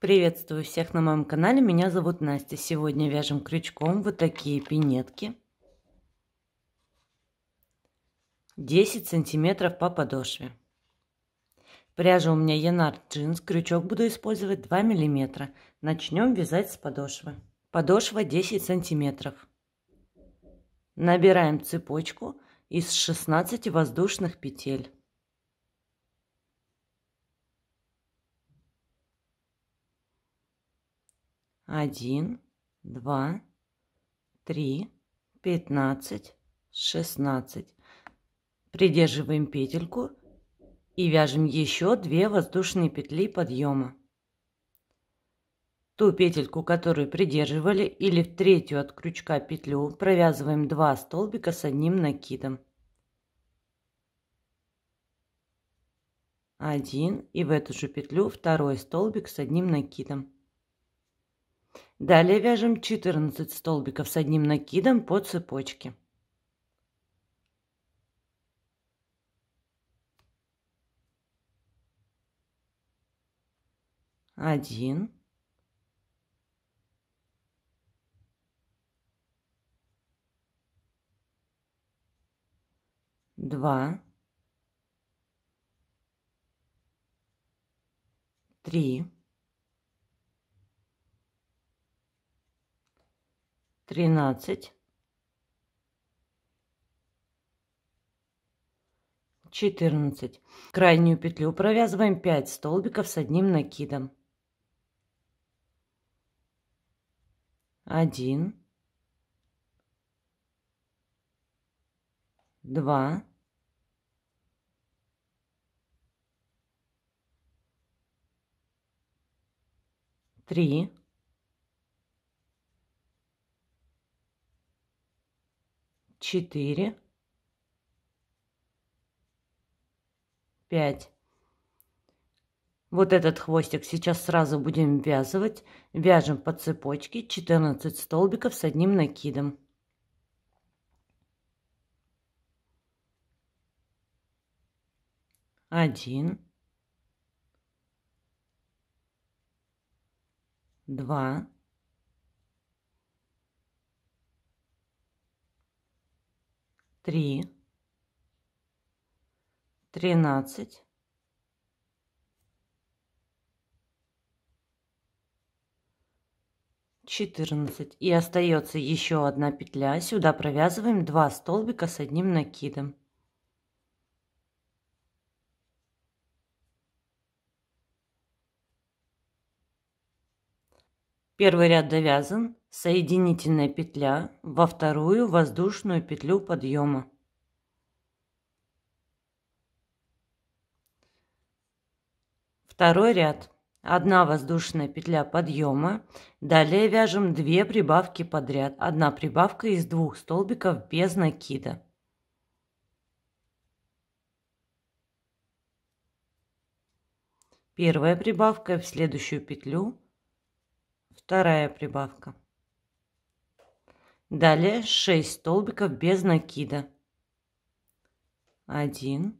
Приветствую всех на моем канале, меня зовут Настя. Сегодня вяжем крючком вот такие пинетки. 10 сантиметров по подошве. Пряжа у меня Янар джинс, крючок буду использовать 2 миллиметра. Начнем вязать с подошвы. Подошва 10 сантиметров. Набираем цепочку из 16 воздушных петель. один, два, три, пятнадцать, шестнадцать. Придерживаем петельку и вяжем еще две воздушные петли подъема. Ту петельку, которую придерживали, или в третью от крючка петлю провязываем 2 столбика с одним накидом. Один и в эту же петлю второй столбик с одним накидом. Далее вяжем 14 столбиков с одним накидом по цепочке. Один. Два. Три. тринадцать, четырнадцать. Крайнюю петлю провязываем 5 столбиков с одним накидом. Один, два, три, четыре, пять. Вот этот хвостик сейчас сразу будем ввязывать. Вяжем по цепочке 14 столбиков с одним накидом. Один. Два. три, тринадцать, четырнадцать. И остается еще одна петля. Сюда провязываем два столбика с одним накидом. Первый ряд довязан, Соединительная петля во вторую воздушную петлю подъема. Второй ряд. Одна воздушная петля подъема. Далее вяжем две прибавки подряд. Одна прибавка из двух столбиков без накида. Первая прибавка в следующую петлю. Вторая прибавка. Далее 6 столбиков без накида. 1,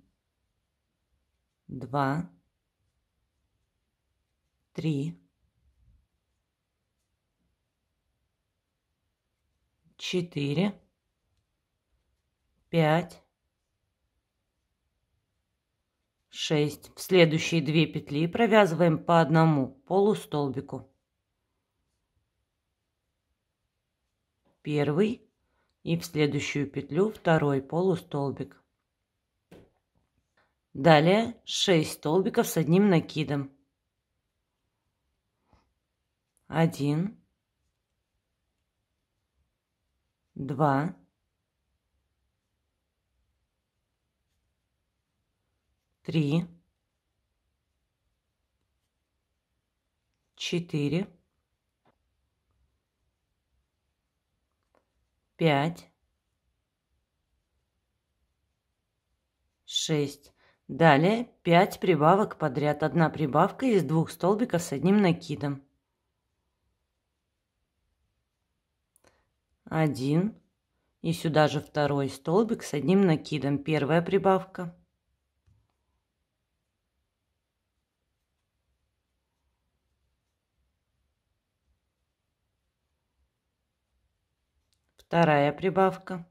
2, 3, 4, 5, 6. В следующие две петли провязываем по одному полустолбику. первый и в следующую петлю второй полустолбик. Далее 6 столбиков с одним накидом. 1, 2, 3, 4, пять, шесть. Далее пять прибавок подряд. Одна прибавка из двух столбиков с одним накидом. Один. И сюда же второй столбик с одним накидом. Первая прибавка. Вторая прибавка.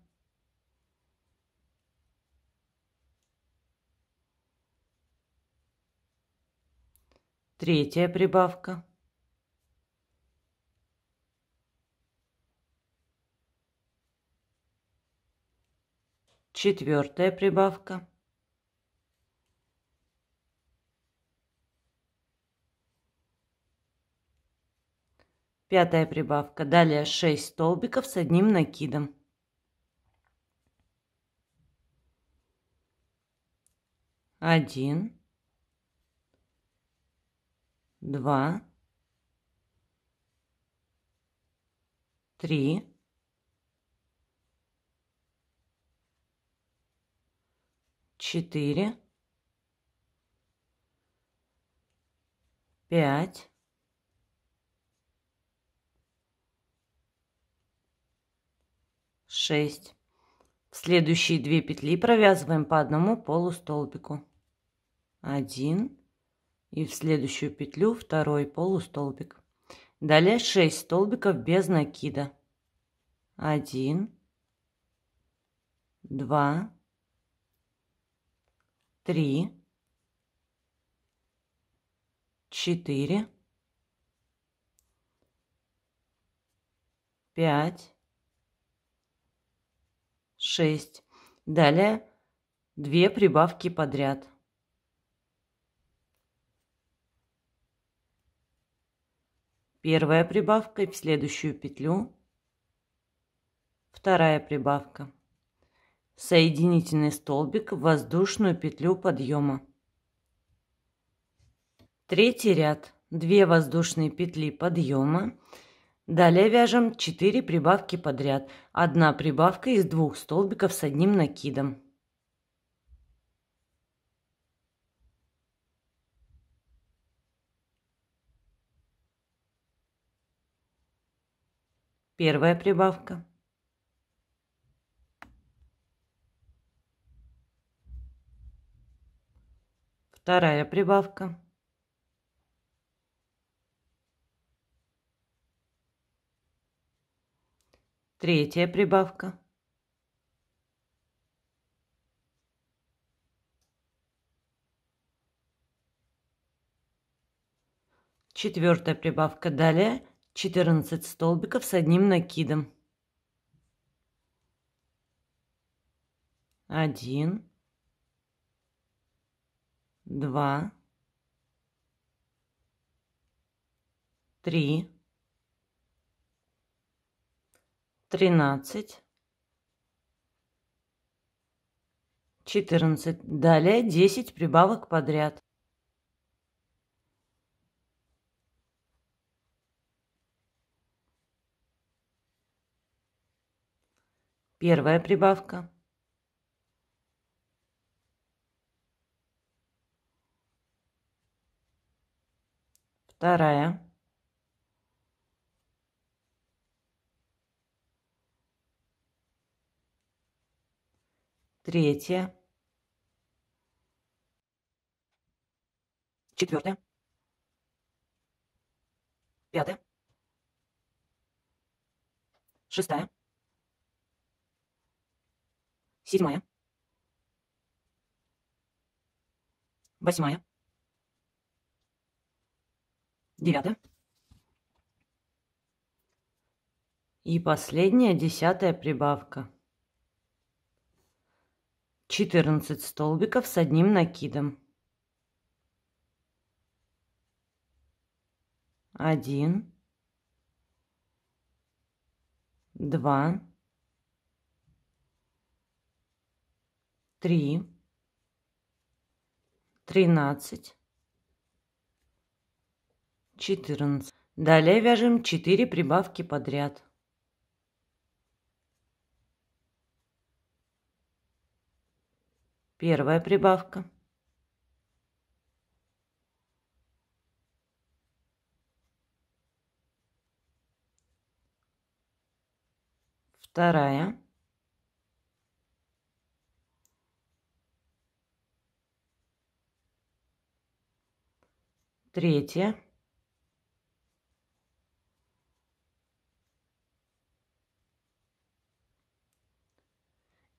Третья прибавка. Четвертая прибавка. Пятая прибавка. Далее 6 столбиков с одним накидом. Один. Два. Три. Четыре. Пять. 6. В следующие две петли провязываем по одному полустолбику. 1 и в следующую петлю второй полустолбик. Далее 6 столбиков без накида. 1 2 3 4 5 шесть, Далее две прибавки подряд. Первая прибавка в следующую петлю. Вторая прибавка. Соединительный столбик в воздушную петлю подъема. Третий ряд. две воздушные петли подъема Далее вяжем 4 прибавки подряд. Одна прибавка из двух столбиков с одним накидом. Первая прибавка. Вторая прибавка. Третья прибавка. Четвертая прибавка. Далее 14 столбиков с одним накидом. Один. Два. Три. тринадцать, четырнадцать, Далее десять прибавок подряд. Первая прибавка. Вторая. Третье. Четвертое. Пятое. Шестая. Седьмая. Восьмая. Девятая. И последняя, десятая прибавка. 14 столбиков с одним накидом. Один, два, три, тринадцать, четырнадцать. Далее вяжем 4 прибавки подряд. Первая прибавка. Вторая. Третья.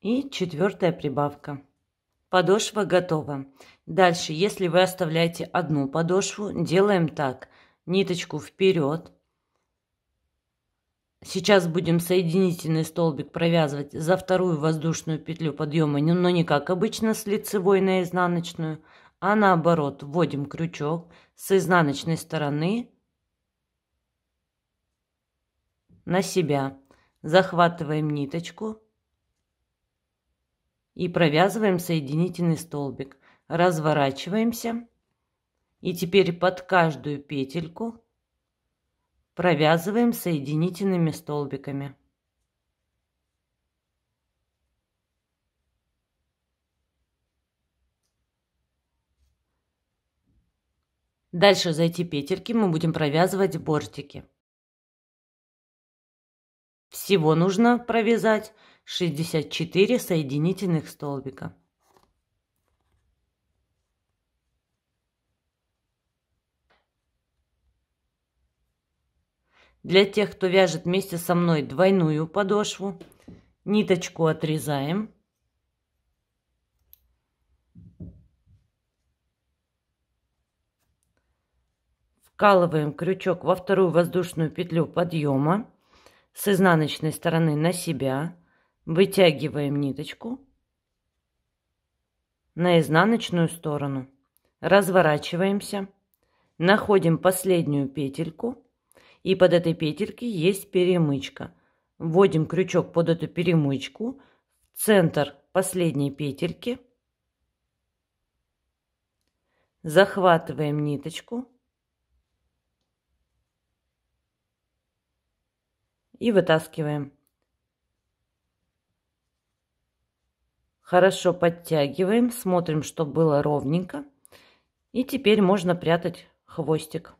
И четвертая прибавка. Подошва готова. Дальше, если вы оставляете одну подошву, делаем так. Ниточку вперед. Сейчас будем соединительный столбик провязывать за вторую воздушную петлю подъема, но не как обычно с лицевой на изнаночную, а наоборот вводим крючок с изнаночной стороны на себя. Захватываем ниточку и провязываем соединительный столбик. Разворачиваемся. И теперь под каждую петельку провязываем соединительными столбиками. Дальше за эти петельки мы будем провязывать бортики. Всего нужно провязать 64 соединительных столбика. Для тех, кто вяжет вместе со мной двойную подошву, ниточку отрезаем. Вкалываем крючок во вторую воздушную петлю подъема с изнаночной стороны на себя. Вытягиваем ниточку на изнаночную сторону. Разворачиваемся. Находим последнюю петельку. И под этой петельки есть перемычка. Вводим крючок под эту перемычку. В центр последней петельки. Захватываем ниточку. И вытаскиваем. Хорошо подтягиваем, смотрим, чтобы было ровненько. И теперь можно прятать хвостик.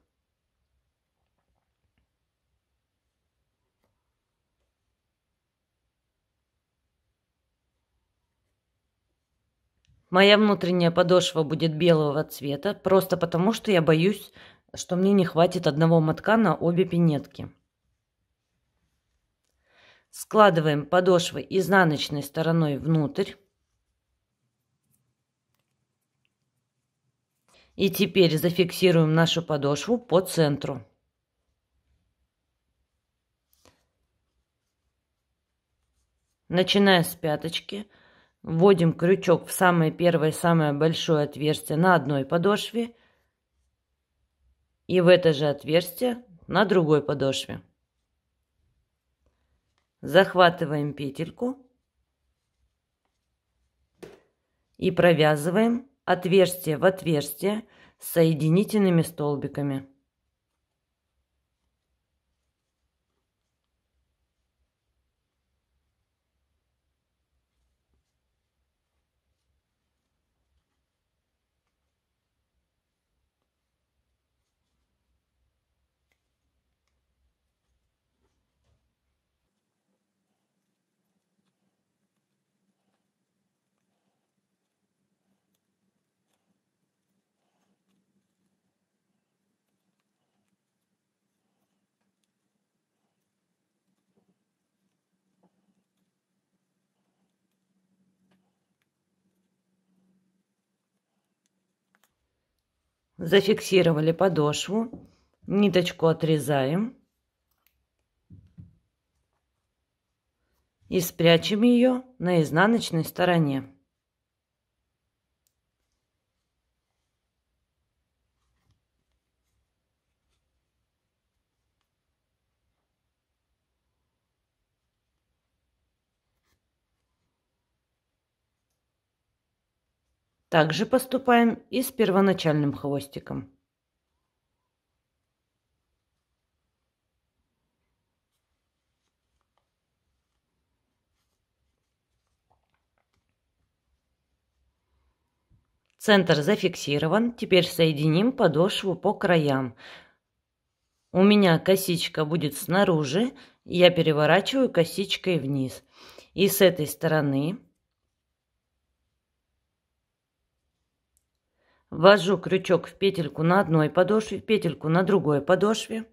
Моя внутренняя подошва будет белого цвета, просто потому что я боюсь, что мне не хватит одного мотка на обе пинетки. Складываем подошвы изнаночной стороной внутрь. И теперь зафиксируем нашу подошву по центру. Начиная с пяточки, вводим крючок в самое первое, самое большое отверстие на одной подошве и в это же отверстие на другой подошве. Захватываем петельку и провязываем отверстие в отверстие соединительными столбиками. Зафиксировали подошву. Ниточку отрезаем. И спрячем ее на изнаночной стороне. Также поступаем и с первоначальным хвостиком. Центр зафиксирован, теперь соединим подошву по краям. У меня косичка будет снаружи, я переворачиваю косичкой вниз. И с этой стороны Ввожу крючок в петельку на одной подошве, в петельку на другой подошве.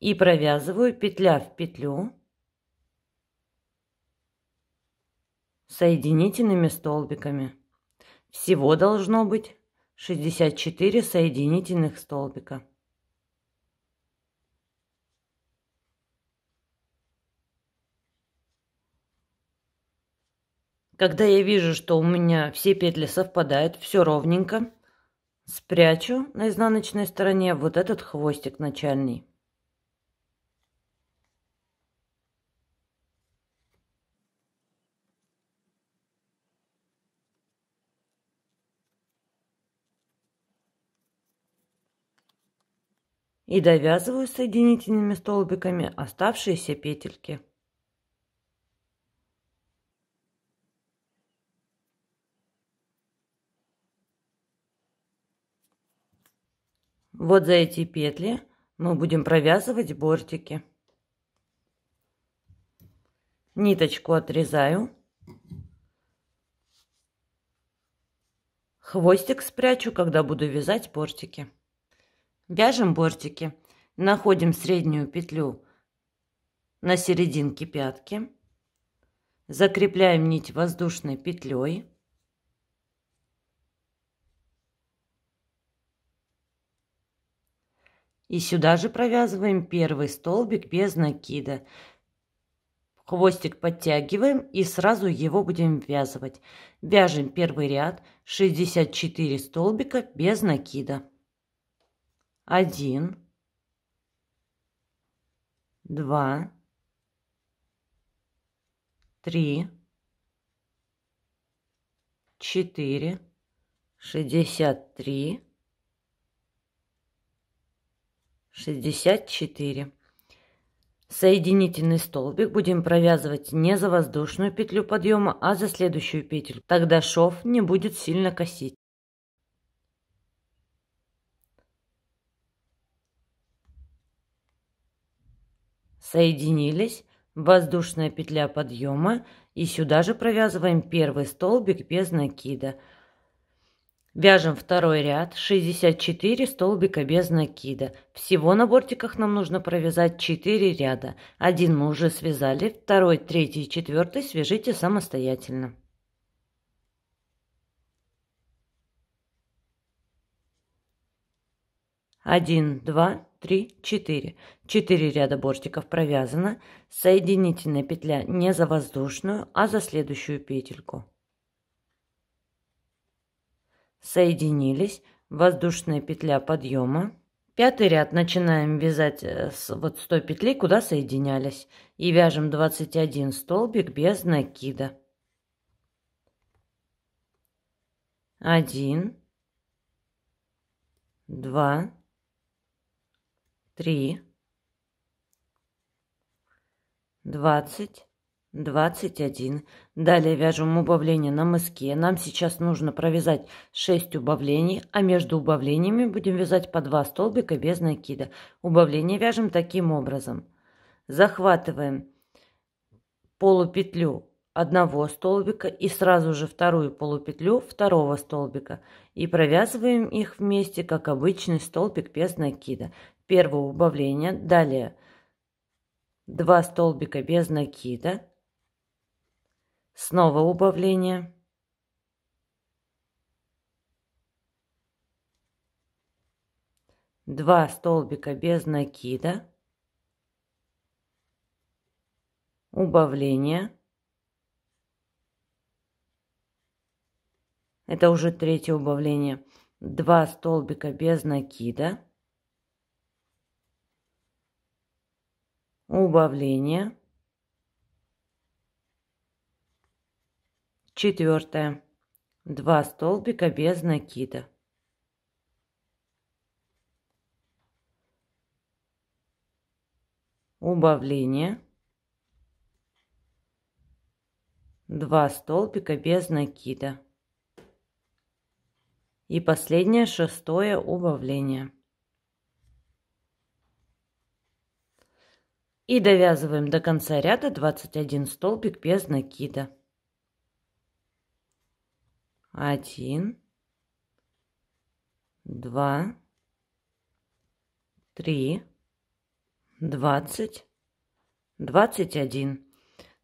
И провязываю петля в петлю. Соединительными столбиками. Всего должно быть 64 соединительных столбика. Когда я вижу, что у меня все петли совпадают, все ровненько, спрячу на изнаночной стороне вот этот хвостик начальный. И довязываю соединительными столбиками оставшиеся петельки. Вот за эти петли мы будем провязывать бортики. Ниточку отрезаю. Хвостик спрячу, когда буду вязать бортики. Вяжем бортики. Находим среднюю петлю на серединке пятки. Закрепляем нить воздушной петлей. И сюда же провязываем первый столбик без накида. Хвостик подтягиваем и сразу его будем ввязывать. Вяжем первый ряд 64 столбика без накида. 1, 2, 3, 4, 63, 64. Соединительный столбик будем провязывать не за воздушную петлю подъема, а за следующую петлю. Тогда шов не будет сильно косить. Соединились, воздушная петля подъема и сюда же провязываем первый столбик без накида – Вяжем второй ряд, 64 столбика без накида. Всего на бортиках нам нужно провязать 4 ряда. Один мы уже связали, второй, третий четвертый свяжите самостоятельно. Один, два, три, четыре. Четыре ряда бортиков провязано. Соединительная петля не за воздушную, а за следующую петельку соединились, воздушная петля подъема. Пятый ряд начинаем вязать э, с вот с той петли, куда соединялись, и вяжем 21 столбик без накида. 1, 2, 3, 20, двадцать один. Далее вяжем убавление на мыске. Нам сейчас нужно провязать шесть убавлений, а между убавлениями будем вязать по два столбика без накида. Убавление вяжем таким образом. Захватываем полупетлю одного столбика и сразу же вторую полупетлю второго столбика и провязываем их вместе, как обычный столбик без накида. Первое убавление, далее два столбика без накида, Снова убавление. Два столбика без накида. Убавление. Это уже третье убавление. Два столбика без накида. Убавление. Четвертое. Два столбика без накида. Убавление. Два столбика без накида. И последнее, шестое убавление. И довязываем до конца ряда 21 столбик без накида один, два, три, двадцать, двадцать один.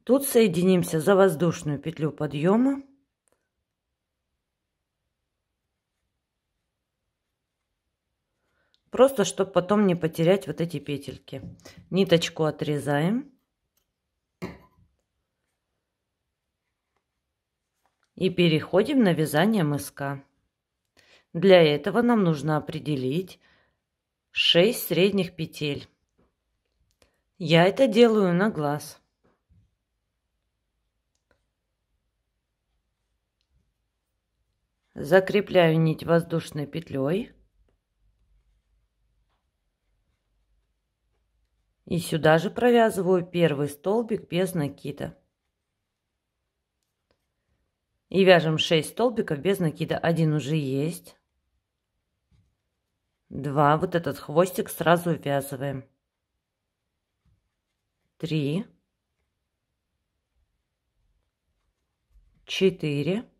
Тут соединимся за воздушную петлю подъема. Просто, чтобы потом не потерять вот эти петельки. Ниточку отрезаем. и переходим на вязание мыска. Для этого нам нужно определить 6 средних петель. Я это делаю на глаз. Закрепляю нить воздушной петлей. И сюда же провязываю первый столбик без накида. И вяжем 6 столбиков без накида. Один уже есть. Два. Вот этот хвостик сразу ввязываем. Три. Четыре.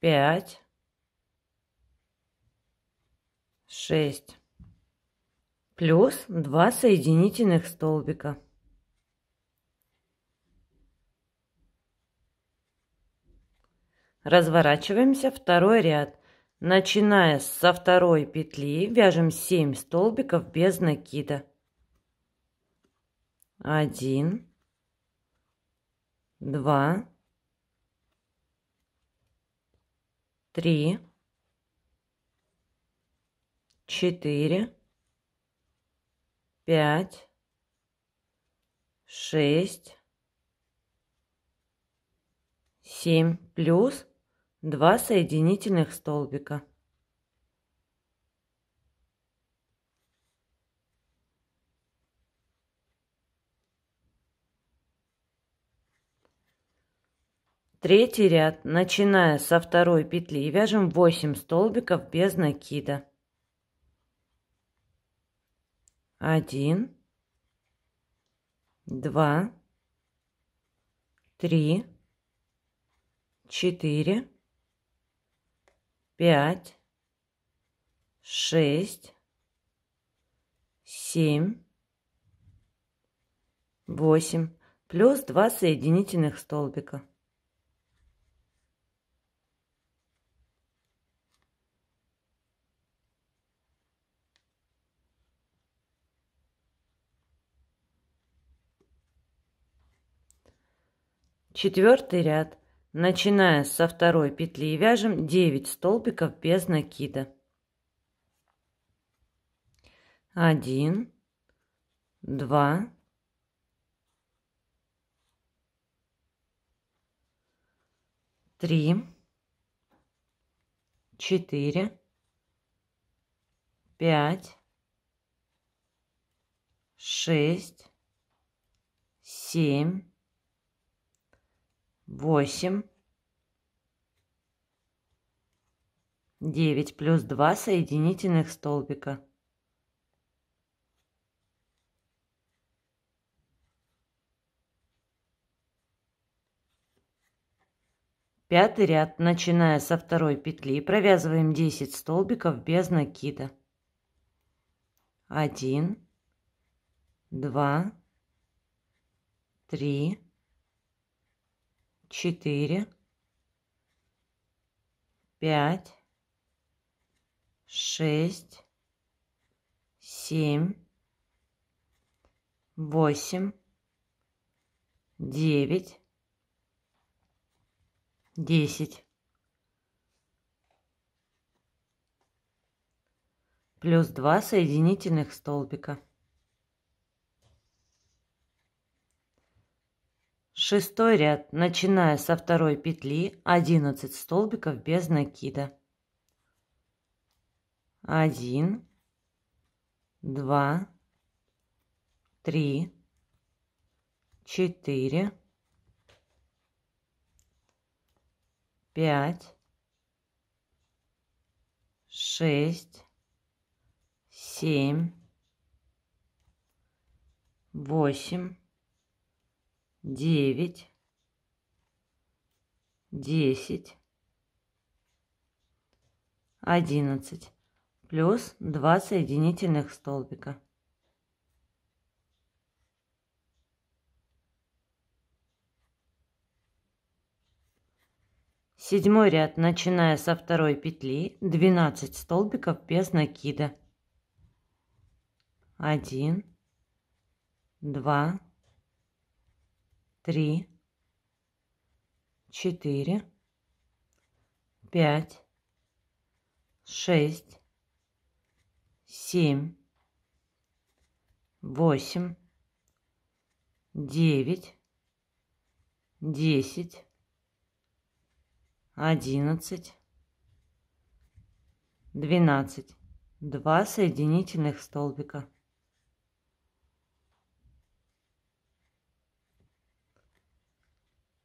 Пять. Шесть. Плюс два соединительных столбика. Разворачиваемся второй ряд. Начиная со второй петли вяжем 7 столбиков без накида. 1, 2, 3, 4, 5, 6, 7 плюс Два соединительных столбика. Третий ряд, начиная со второй петли, вяжем 8 столбиков без накида. 1, 2, 3, 4, пять, шесть, семь, восемь, плюс два соединительных столбика. Четвертый ряд. Начиная со второй петли вяжем 9 столбиков без накида. 1, 2, 3, 4, 5, 6, 7, восемь. Девять плюс два соединительных столбика. Пятый ряд, начиная со второй петли, провязываем 10 столбиков без накида. 1, 2, 3, четыре, пять, шесть, семь, восемь, девять, десять. Плюс два соединительных столбика. Шестой ряд, начиная со второй петли, 11 столбиков без накида. 1, 2, 3, 4, 5, 6, 7, 8, девять, десять, одиннадцать, плюс два соединительных столбика. Седьмой ряд, начиная со второй петли, 12 столбиков без накида. Один, два три, четыре, пять, шесть, семь, восемь, девять, десять, одиннадцать, двенадцать. Два соединительных столбика.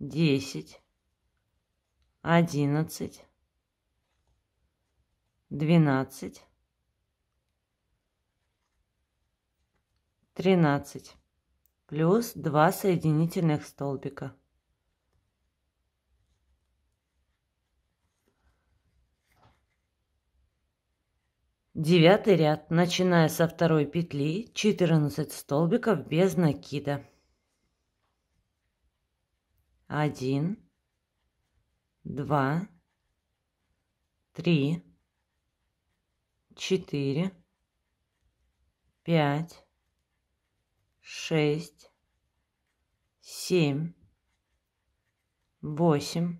десять, одиннадцать, двенадцать, тринадцать, плюс два соединительных столбика. Девятый ряд, начиная со второй петли, 14 столбиков без накида один, два, три, четыре, пять, шесть, семь, восемь,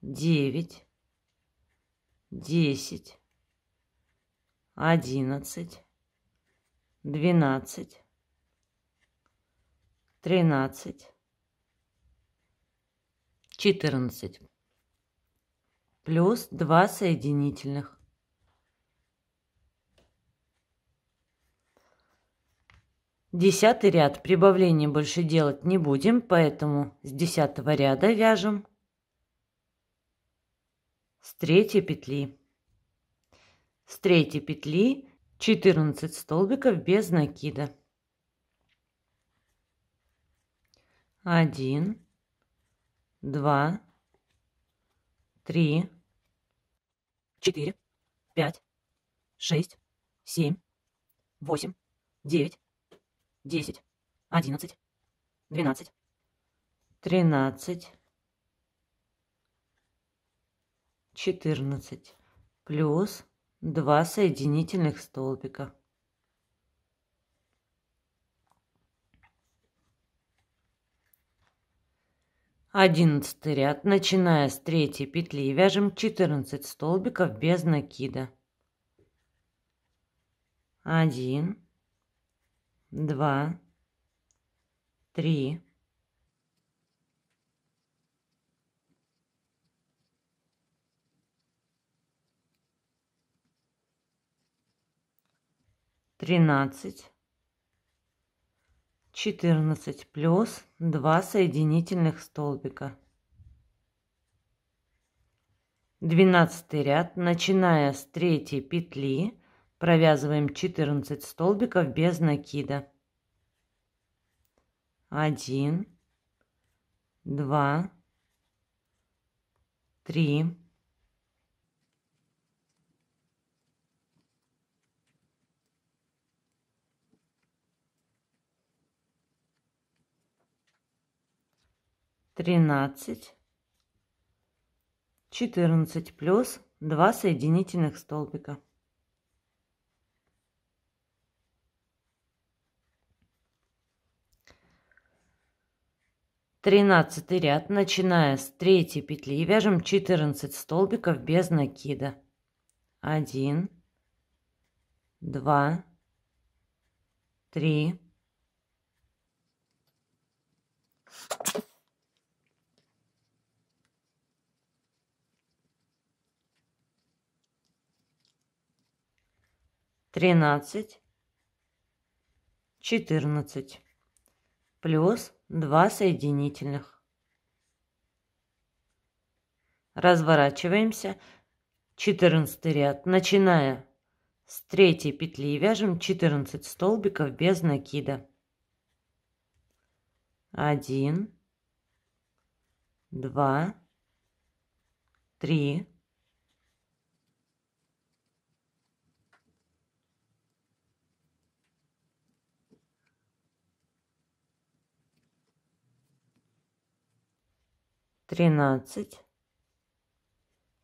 девять, десять, одиннадцать, двенадцать, тринадцать, 14. Плюс 2 соединительных. Десятый ряд прибавления больше делать не будем, поэтому с десятого ряда вяжем с третьей петли. С третьей петли 14 столбиков без накида. 1, два, три, четыре, пять, шесть, семь, восемь, девять, десять, одиннадцать, двенадцать, тринадцать, четырнадцать, плюс два соединительных столбика. Одиннадцатый ряд, начиная с третьей петли, вяжем 14 столбиков без накида. Один, два, три, тринадцать, 14 плюс 2 соединительных столбика. 12 ряд, начиная с третьей петли, провязываем 14 столбиков без накида. 1, 2, 3, 13, 14 плюс 2 соединительных столбика. Тринадцатый ряд, начиная с третьей петли, вяжем 14 столбиков без накида. Один, два, три. тринадцать четырнадцать плюс два соединительных. Разворачиваемся. четырнадцатый ряд. Начиная с третьей петли вяжем четырнадцать столбиков без накида. 1, 2, 3, 13,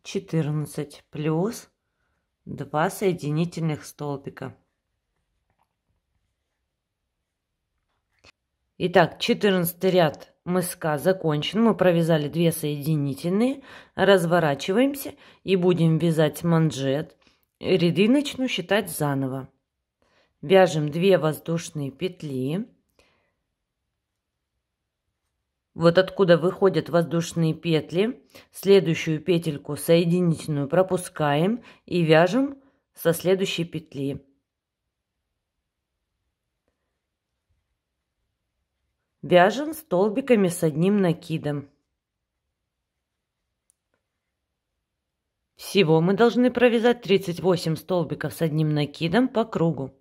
14 плюс 2 соединительных столбика. Итак, 14 ряд мыска закончен. Мы провязали 2 соединительные. Разворачиваемся и будем вязать манжет. Ряды начну считать заново. Вяжем 2 воздушные петли вот откуда выходят воздушные петли, следующую петельку соединительную пропускаем и вяжем со следующей петли. Вяжем столбиками с одним накидом. Всего мы должны провязать 38 столбиков с одним накидом по кругу.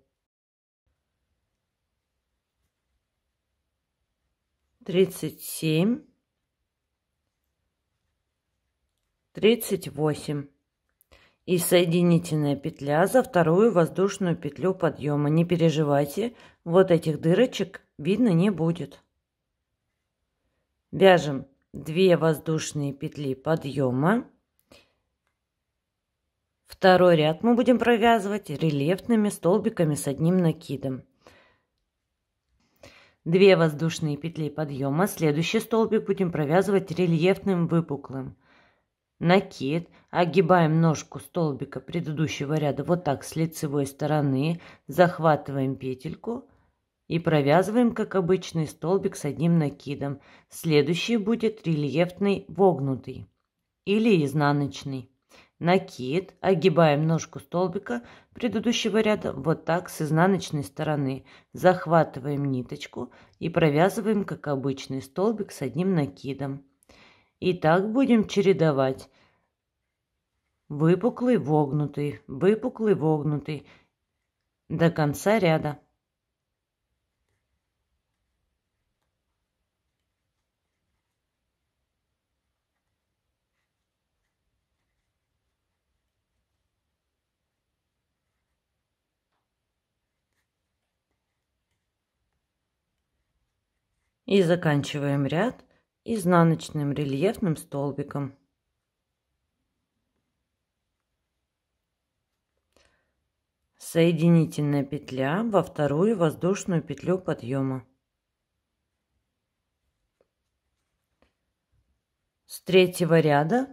тридцать семь, тридцать восемь. И соединительная петля за вторую воздушную петлю подъема. Не переживайте, вот этих дырочек видно не будет. Вяжем 2 воздушные петли подъема. Второй ряд мы будем провязывать рельефными столбиками с одним накидом. Две воздушные петли подъема, следующий столбик будем провязывать рельефным выпуклым. Накид, огибаем ножку столбика предыдущего ряда вот так с лицевой стороны, захватываем петельку и провязываем, как обычный, столбик с одним накидом. Следующий будет рельефный вогнутый или изнаночный. Накид, огибаем ножку столбика предыдущего ряда вот так с изнаночной стороны. Захватываем ниточку и провязываем, как обычный столбик с одним накидом. И так будем чередовать. Выпуклый, вогнутый, выпуклый, вогнутый до конца ряда. и заканчиваем ряд изнаночным рельефным столбиком. Соединительная петля во вторую воздушную петлю подъема. С третьего ряда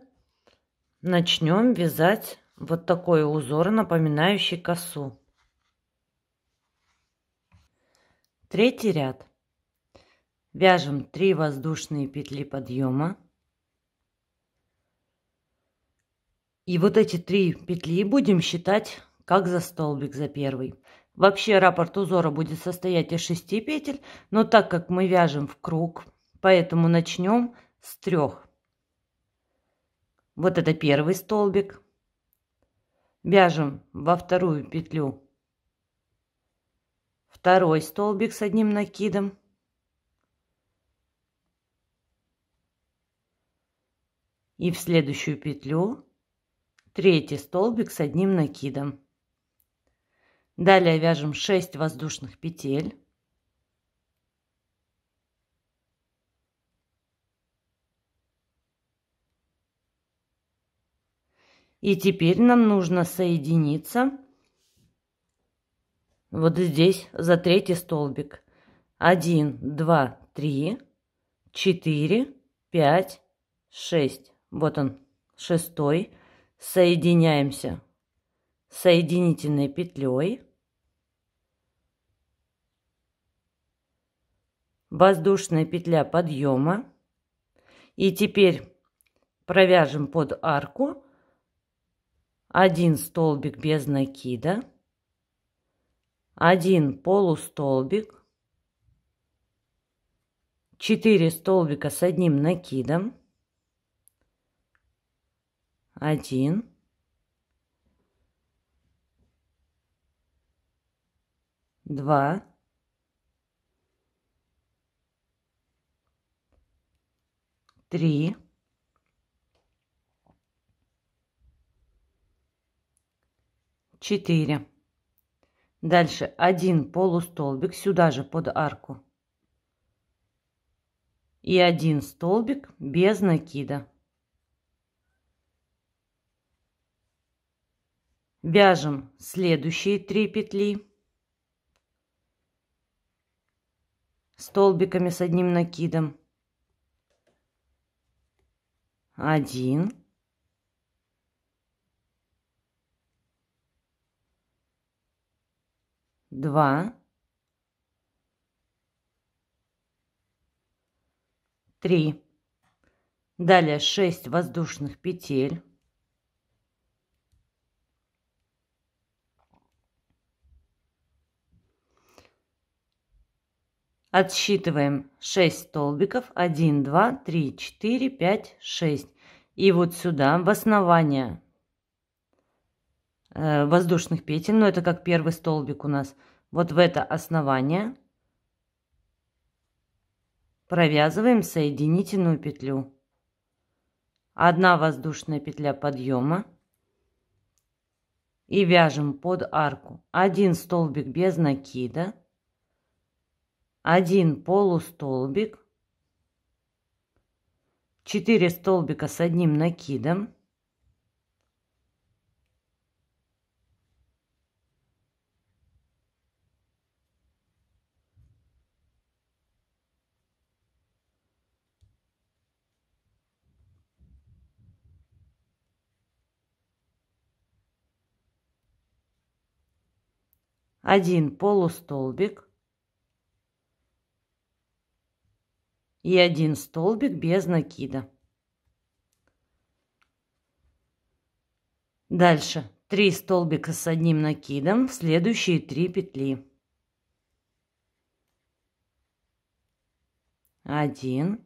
начнем вязать вот такой узор, напоминающий косу. Третий ряд. Вяжем 3 воздушные петли подъема. И вот эти три петли будем считать как за столбик за первый. Вообще раппорт узора будет состоять из 6 петель, но так как мы вяжем в круг, поэтому начнем с трех. Вот это первый столбик. Вяжем во вторую петлю второй столбик с одним накидом. и в следующую петлю третий столбик с одним накидом. Далее вяжем 6 воздушных петель. И теперь нам нужно соединиться вот здесь за третий столбик. 1, 2, 3, 4, 5, 6. Вот он, шестой. Соединяемся соединительной петлей. Воздушная петля подъема. И теперь провяжем под арку один столбик без накида, один полустолбик, 4 столбика с одним накидом, один. Два. Три. Четыре. Дальше один полустолбик сюда же под арку. И один столбик без накида. вяжем следующие три петли столбиками с одним накидом Один, два, три. далее 6 воздушных петель Отсчитываем 6 столбиков. 1, 2, 3, 4, 5, 6. И вот сюда, в основание э, воздушных петель, но ну, это как первый столбик у нас, вот в это основание провязываем соединительную петлю. Одна воздушная петля подъема и вяжем под арку. Один столбик без накида один полустолбик, 4 столбика с одним накидом, один полустолбик, и один столбик без накида. Дальше 3 столбика с одним накидом в следующие 3 петли. 1,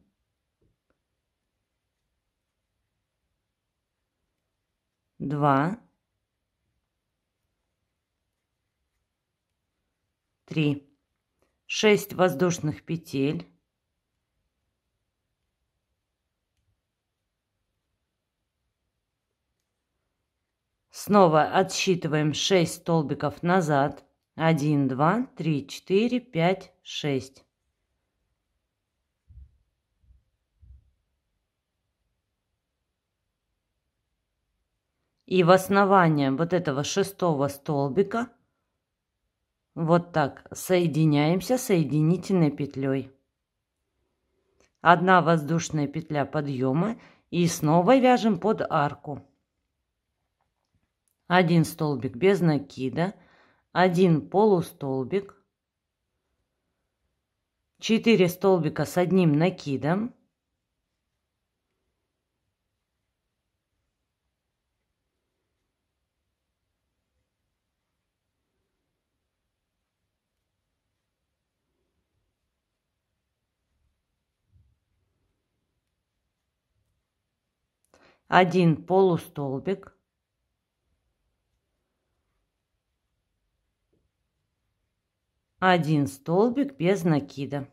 два, три, шесть воздушных петель, Снова отсчитываем 6 столбиков назад. 1, 2, 3, 4, 5, 6. И в основание вот этого шестого столбика вот так соединяемся соединительной петлей. Одна воздушная петля подъема и снова вяжем под арку один столбик без накида, один полустолбик, 4 столбика с одним накидом, один полустолбик, Один столбик без накида.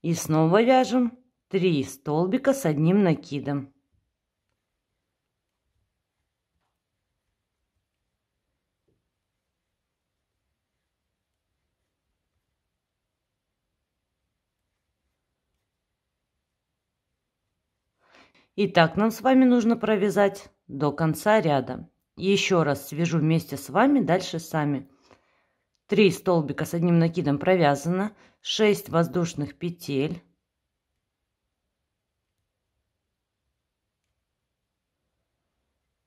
И снова вяжем 3 столбика с одним накидом. Итак, нам с вами нужно провязать до конца ряда. Еще раз свяжу вместе с вами, дальше сами. 3 столбика с одним накидом провязано, 6 воздушных петель.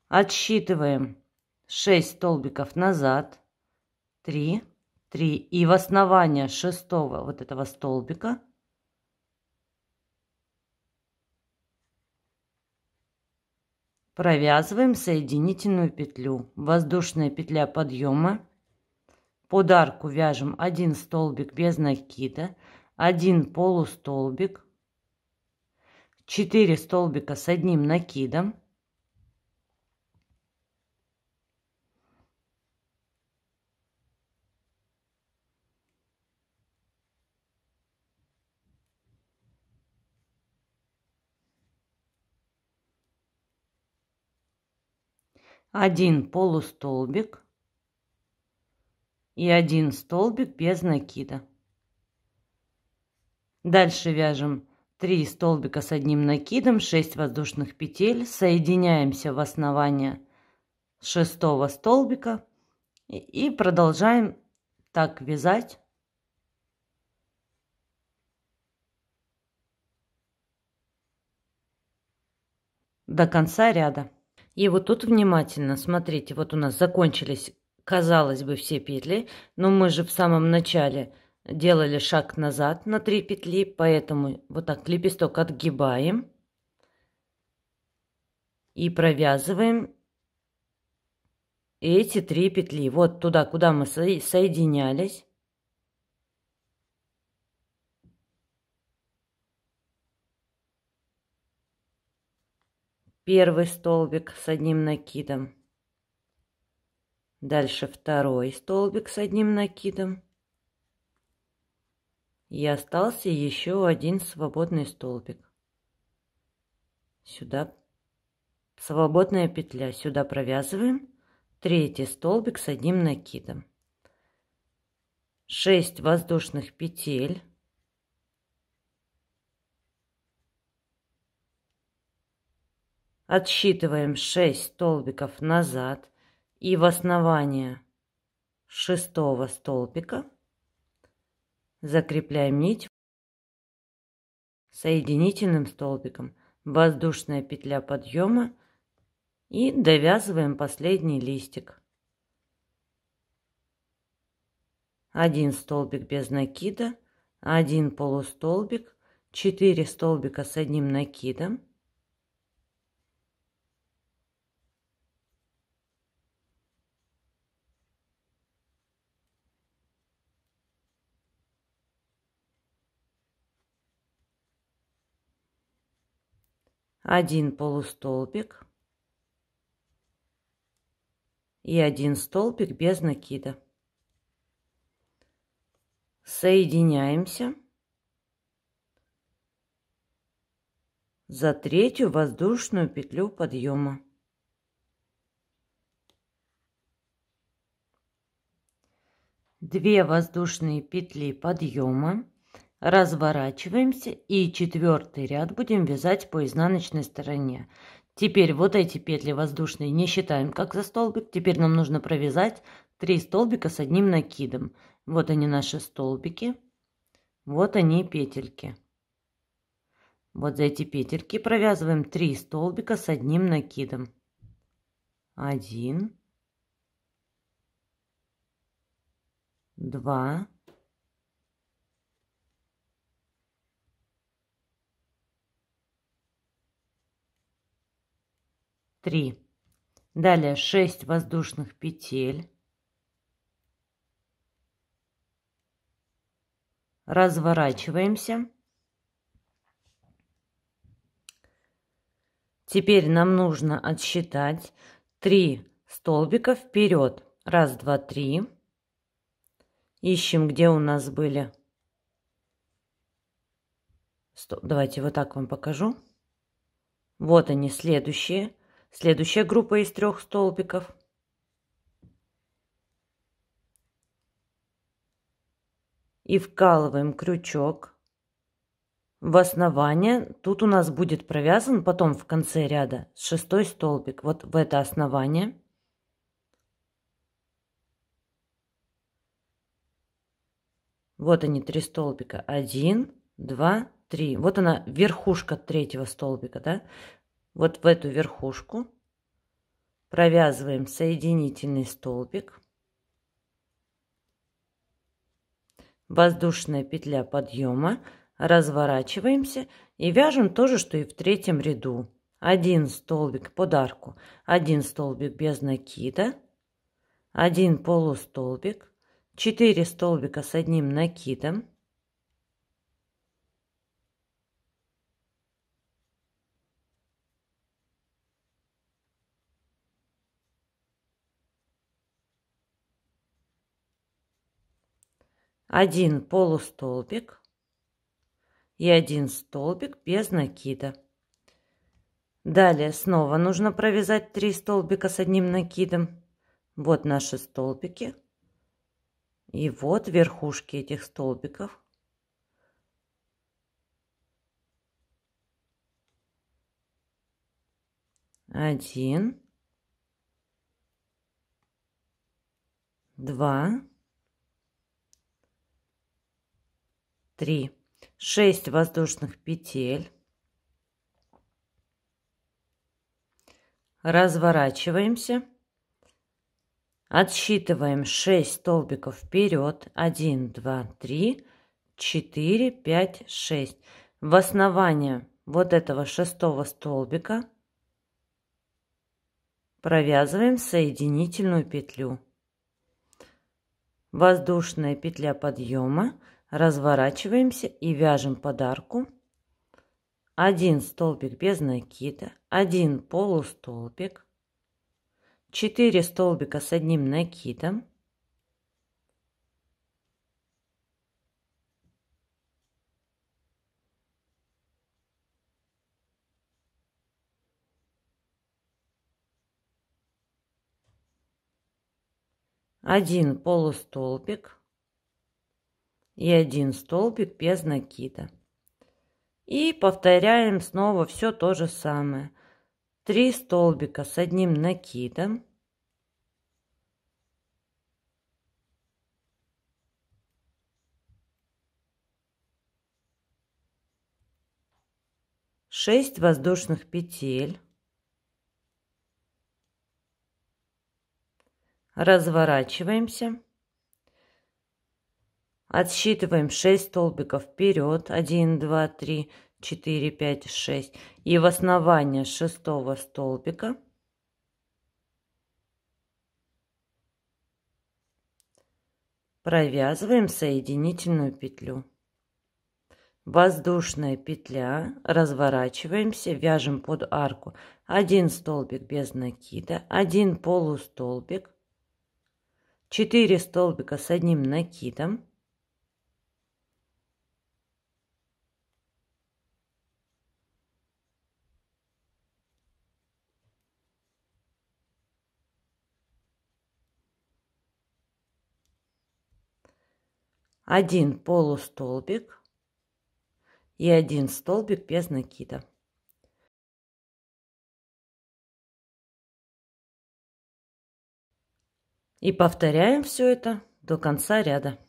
Отсчитываем 6 столбиков назад, 3, 3 и в основание шестого вот этого столбика провязываем соединительную петлю. Воздушная петля подъема под арку вяжем один столбик без накида, один полустолбик, 4 столбика с одним накидом, один полустолбик и один столбик без накида. Дальше вяжем 3 столбика с одним накидом, 6 воздушных петель, соединяемся в основание шестого столбика и продолжаем так вязать. до конца ряда. И вот тут внимательно, смотрите, вот у нас закончились казалось бы, все петли, но мы же в самом начале делали шаг назад на 3 петли, поэтому вот так лепесток отгибаем и провязываем эти три петли вот туда, куда мы соединялись. Первый столбик с одним накидом. Дальше второй столбик с одним накидом. И остался еще один свободный столбик. Сюда свободная петля. Сюда провязываем третий столбик с одним накидом. 6 воздушных петель. Отсчитываем 6 столбиков назад и в основание шестого столбика закрепляем нить соединительным столбиком, воздушная петля подъема и довязываем последний листик. Один столбик без накида, один полустолбик, 4 столбика с одним накидом, один полустолбик и один столбик без накида. Соединяемся за третью воздушную петлю подъема. Две воздушные петли подъема. Разворачиваемся и четвертый ряд будем вязать по изнаночной стороне. Теперь вот эти петли воздушные не считаем как за столбик. Теперь нам нужно провязать 3 столбика с одним накидом. Вот они наши столбики. Вот они петельки. Вот за эти петельки провязываем 3 столбика с одним накидом. 1, 2, 3. Далее 6 воздушных петель. Разворачиваемся. Теперь нам нужно отсчитать 3 столбика вперед. Раз, два, три. Ищем, где у нас были. Стоп, давайте вот так вам покажу. Вот они, следующие. Следующая группа из трех столбиков. И вкалываем крючок в основание. Тут у нас будет провязан потом в конце ряда шестой столбик. Вот в это основание. Вот они, три столбика. Один, два, три. Вот она верхушка третьего столбика, да? вот в эту верхушку, провязываем соединительный столбик, воздушная петля подъема, разворачиваемся и вяжем то же, что и в третьем ряду. Один столбик под арку, один столбик без накида, один полустолбик, 4 столбика с одним накидом, один полустолбик и один столбик без накида. Далее снова нужно провязать 3 столбика с одним накидом. Вот наши столбики. И вот верхушки этих столбиков. Один, два, 3, 6 воздушных петель. Разворачиваемся. Отсчитываем 6 столбиков вперед. 1, 2, 3, 4, 5, 6. В основание вот этого шестого столбика провязываем соединительную петлю. Воздушная петля подъема – Разворачиваемся и вяжем подарку: Один столбик без накида, один полустолбик, 4 столбика с одним накидом, один полустолбик, и один столбик без накида. И повторяем снова все то же самое. Три столбика с одним накидом. Шесть воздушных петель. Разворачиваемся. Отсчитываем 6 столбиков вперед. 1, 2, 3, 4, 5, 6. И в основание шестого столбика провязываем соединительную петлю. Воздушная петля, разворачиваемся, вяжем под арку Один столбик без накида, один полустолбик, четыре столбика с одним накидом, один полустолбик и один столбик без накида. И повторяем все это до конца ряда.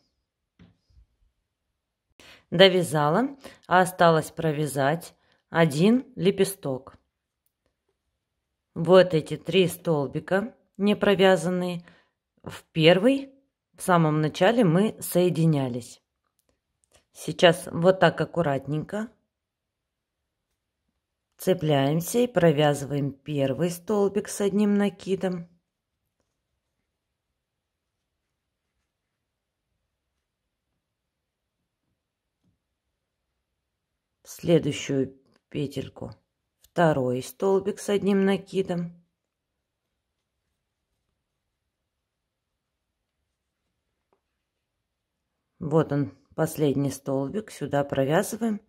Довязала, а осталось провязать один лепесток. Вот эти три столбика не провязанные в первый в самом начале мы соединялись. Сейчас вот так аккуратненько. Цепляемся и провязываем первый столбик с одним накидом. следующую петельку второй столбик с одним накидом. Вот он, последний столбик. Сюда провязываем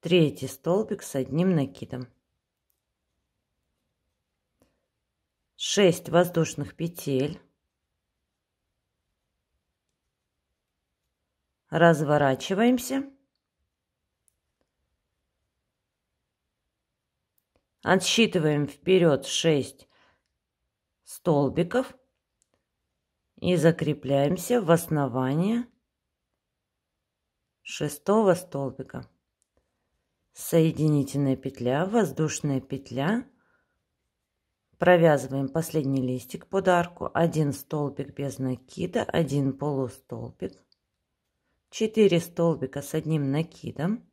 третий столбик с одним накидом. 6 воздушных петель. Разворачиваемся. Отсчитываем вперед 6 столбиков и закрепляемся в основании шестого столбика. Соединительная петля, воздушная петля. Провязываем последний листик под арку. Один столбик без накида, один полустолбик. 4 столбика с одним накидом.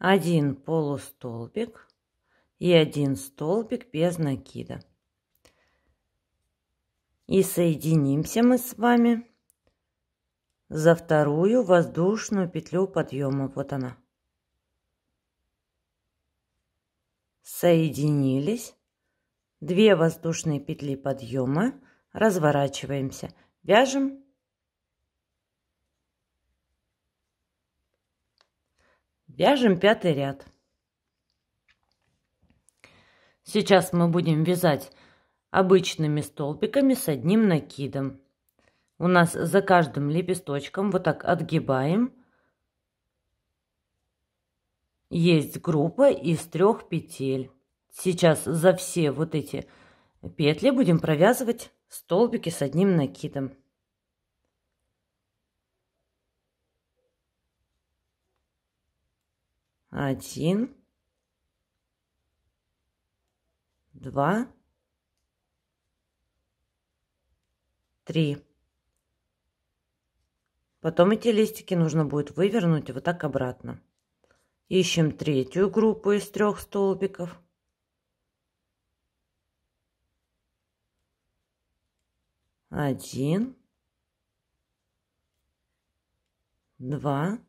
Один полустолбик и один столбик без накида. И соединимся мы с вами за вторую воздушную петлю подъема. Вот она. Соединились. Две воздушные петли подъема. Разворачиваемся. Вяжем Вяжем пятый ряд. Сейчас мы будем вязать обычными столбиками с одним накидом. У нас за каждым лепесточком вот так отгибаем. Есть группа из трех петель. Сейчас за все вот эти петли будем провязывать столбики с одним накидом. один, два, три. Потом эти листики нужно будет вывернуть вот так обратно. Ищем третью группу из трех столбиков. Один, два,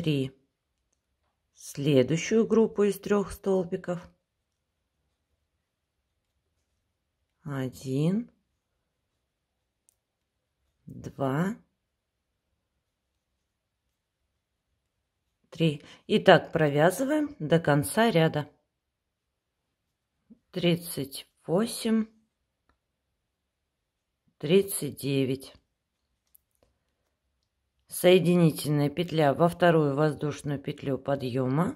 3. Следующую группу из трех столбиков. 1, 2, 3. И так провязываем до конца ряда. 38, 39 соединительная петля во вторую воздушную петлю подъема.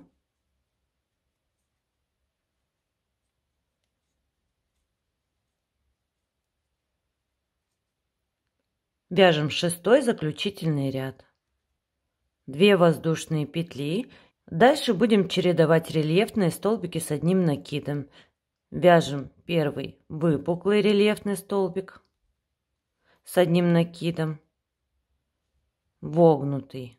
Вяжем шестой заключительный ряд. Две воздушные петли. Дальше будем чередовать рельефные столбики с одним накидом. Вяжем первый выпуклый рельефный столбик с одним накидом вогнутый.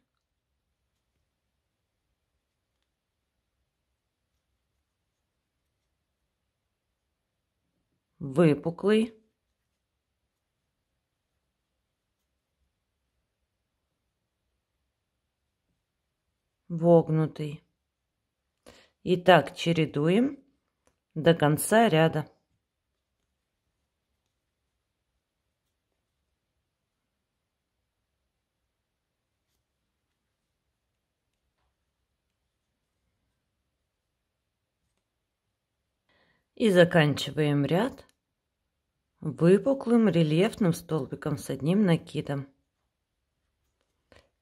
выпуклый, Вогнутый. И так чередуем до конца ряда. И заканчиваем ряд выпуклым рельефным столбиком с одним накидом.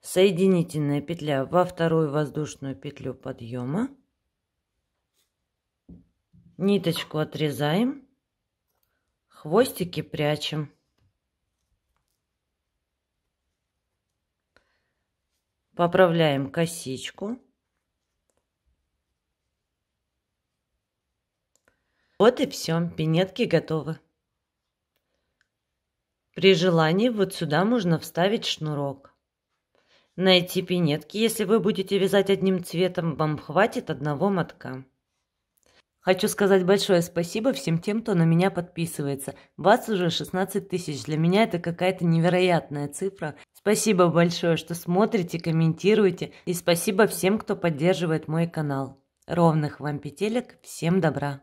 Соединительная петля во вторую воздушную петлю подъема. Ниточку отрезаем, хвостики прячем. Поправляем косичку. Вот и все, пинетки готовы. При желании вот сюда можно вставить шнурок. Найти пинетки, если вы будете вязать одним цветом, вам хватит одного мотка. Хочу сказать большое спасибо всем тем, кто на меня подписывается. Вас уже 16 тысяч. Для меня это какая-то невероятная цифра. Спасибо большое, что смотрите, комментируете. И спасибо всем, кто поддерживает мой канал. Ровных вам петелек. Всем добра.